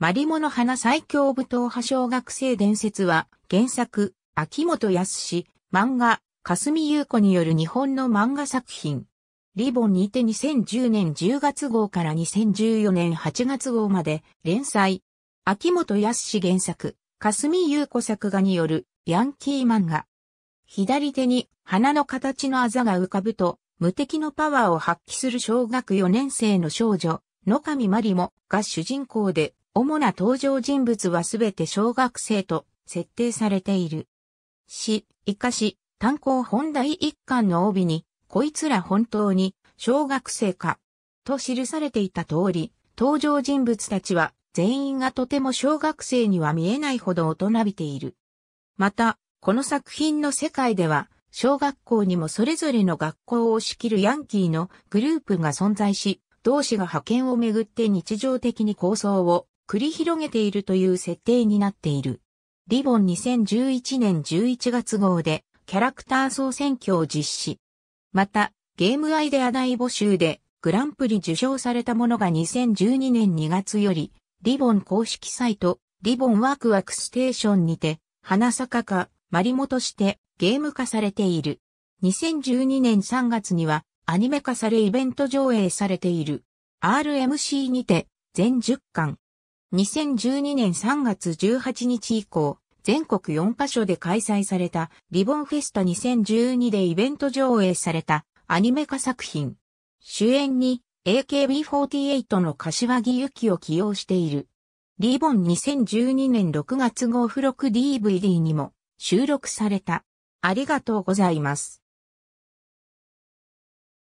マリモの花最強舞踏派小学生伝説は、原作、秋元康、漫画、霞優子による日本の漫画作品。リボンにて2010年10月号から2014年8月号まで連載。秋元康原作、霞優子作画によるヤンキー漫画。左手に花の形のあざが浮かぶと、無敵のパワーを発揮する小学4年生の少女、野上マリモが主人公で、主な登場人物はすべて小学生と設定されている。し、イカし、単行本第一巻の帯に、こいつら本当に小学生か、と記されていた通り、登場人物たちは全員がとても小学生には見えないほど大人びている。また、この作品の世界では、小学校にもそれぞれの学校を仕切るヤンキーのグループが存在し、同志が派遣をめぐって日常的に構想を繰り広げているという設定になっている。リボン2011年11月号でキャラクター総選挙を実施。また、ゲームアイデア大募集でグランプリ受賞されたものが2012年2月より、リボン公式サイト、リボンワークワークステーションにて、花坂か、マリモとしてゲーム化されている。2012年3月にはアニメ化されイベント上映されている。RMC にて全10巻、2012年3月18日以降、全国4カ所で開催されたリボンフェスタ2012でイベント上映されたアニメ化作品。主演に AKB48 の柏木由紀を起用している。リボン2012年6月号付録 DVD にも収録された。ありがとうございます。